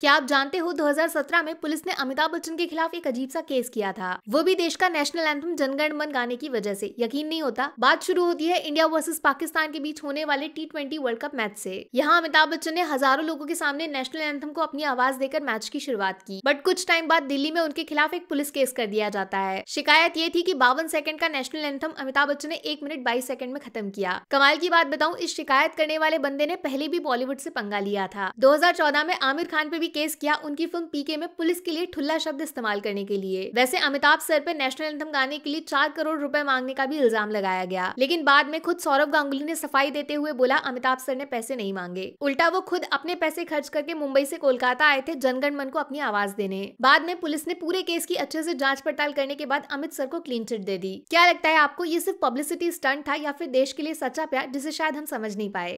क्या आप जानते हो 2017 में पुलिस ने अमिताभ बच्चन के खिलाफ एक अजीब सा केस किया था वो भी देश का नेशनल एंथम जनगण मन गाने की वजह से यकीन नहीं होता बात शुरू होती है इंडिया वर्सेस पाकिस्तान के बीच होने वाले T twenty World Cup match से यहाँ अमिताभ बच्चन ने हजारों लोगों के सामने नेशनल एंथम को अपनी आवाज देकर मैच की शुरुआत की बट कुछ टाइम बाद दिल्ली में उनके खिलाफ एक पुलिस केस कर दिया जाता है शिकायत ये थी की बावन सेकंड का नेशनल एंथम अमिताभ बच्चन ने एक मिनट बाईस सेकंड में खत्म किया कमाल की बात बताऊँ इस शिकायत करने वाले बंदे ने पहले भी बॉलीवुड ऐसी पंगा लिया था दो में आमिर खान पे भी भी केस किया उनकी फिल्म पीके में पुलिस के लिए ठुल्ला शब्द इस्तेमाल करने के लिए वैसे अमिताभ सर पर नेशनल एंथम गाने के लिए चार करोड़ रुपए मांगने का भी इल्जाम लगाया गया लेकिन बाद में खुद सौरभ गांगुली ने सफाई देते हुए बोला अमिताभ सर ने पैसे नहीं मांगे उल्टा वो खुद अपने पैसे खर्च करके मुंबई से कोलकाता आए थे जनगण मन को अपनी आवाज देने बाद में पुलिस ने पूरे केस की अच्छे से जांच पड़ताल करने के बाद अमित सर को क्लीन चिट दे दी क्या लगता है आपको ये सिर्फ पब्लिसिटी स्टंट था या फिर देश के लिए सच्चा प्यार जिसे शायद हम समझ नहीं पाए